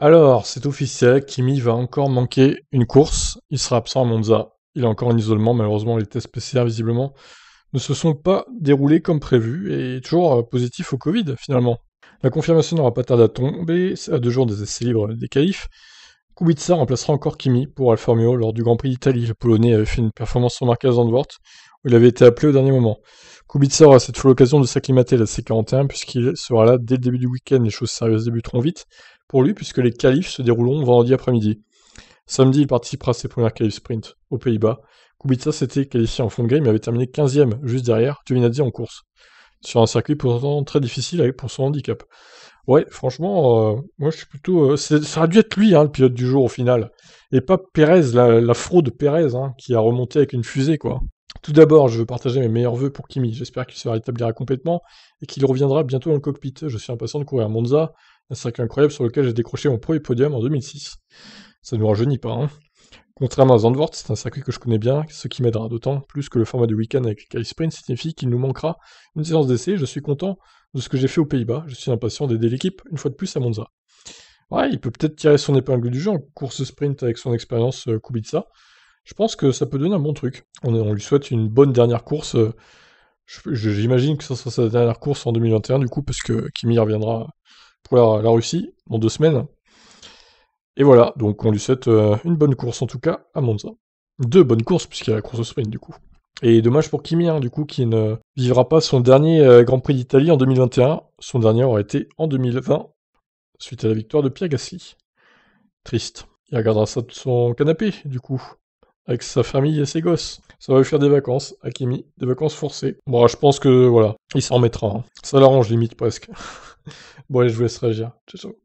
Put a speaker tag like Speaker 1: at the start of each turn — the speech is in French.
Speaker 1: Alors, c'est officiel, Kimi va encore manquer une course. Il sera absent à Monza. Il est encore en isolement. Malheureusement, les tests PCR, visiblement, ne se sont pas déroulés comme prévu et toujours euh, positif au Covid, finalement. La confirmation n'aura pas tardé à tomber. À deux jours des essais libres des qualifs. Kubica remplacera encore Kimi pour Alfa Romeo lors du Grand Prix d'Italie. Le Polonais avait fait une performance remarquable à Zandvoort, où il avait été appelé au dernier moment. Kubica aura cette fois l'occasion de s'acclimater à la C41 puisqu'il sera là dès le début du week-end. Les choses sérieuses débuteront vite pour lui puisque les qualifs se dérouleront vendredi après-midi. Samedi, il participera à ses premiers qualifs sprint aux Pays-Bas. Kubica s'était qualifié en fond de grille mais avait terminé 15e juste derrière Giovinazzi en course, sur un circuit pourtant très difficile pour son handicap. Ouais, franchement, euh, moi je suis plutôt. Euh, ça aurait dû être lui, hein, le pilote du jour au final. Et pas Perez, la, fraude Perez, hein, qui a remonté avec une fusée, quoi. Tout d'abord, je veux partager mes meilleurs voeux pour Kimi. J'espère qu'il se rétablira complètement et qu'il reviendra bientôt dans le cockpit. Je suis impatient de courir à Monza un circuit incroyable sur lequel j'ai décroché mon premier podium en 2006. Ça ne nous rajeunit pas, hein. Contrairement à Zandvoort, c'est un circuit que je connais bien, ce qui m'aidera d'autant plus que le format du week-end avec le Sprint signifie qu'il nous manquera une séance d'essai. Je suis content de ce que j'ai fait aux Pays-Bas. Je suis impatient d'aider l'équipe une fois de plus à Monza. Ouais, il peut peut-être tirer son épingle du jeu en course sprint avec son expérience euh, Kubica. Je pense que ça peut donner un bon truc. On, lui souhaite une bonne dernière course. Euh, j'imagine que ce sera sa dernière course en 2021 du coup, parce que Kimi reviendra pour la, Russie dans deux semaines. Et voilà, donc on lui souhaite euh, une bonne course en tout cas à Monza. Deux bonnes courses, puisqu'il y a la course au sprint du coup. Et dommage pour Kimi, hein, du coup, qui ne vivra pas son dernier euh, Grand Prix d'Italie en 2021. Son dernier aurait été en 2020, suite à la victoire de Pierre Gasly. Triste. Il regardera ça de son canapé, du coup, avec sa famille et ses gosses. Ça va lui faire des vacances à Kimi, des vacances forcées. Bon, je pense que, voilà, il s'en remettra. Hein. Ça l'arrange limite presque. Bon, je vous laisse réagir. Ciao, ciao.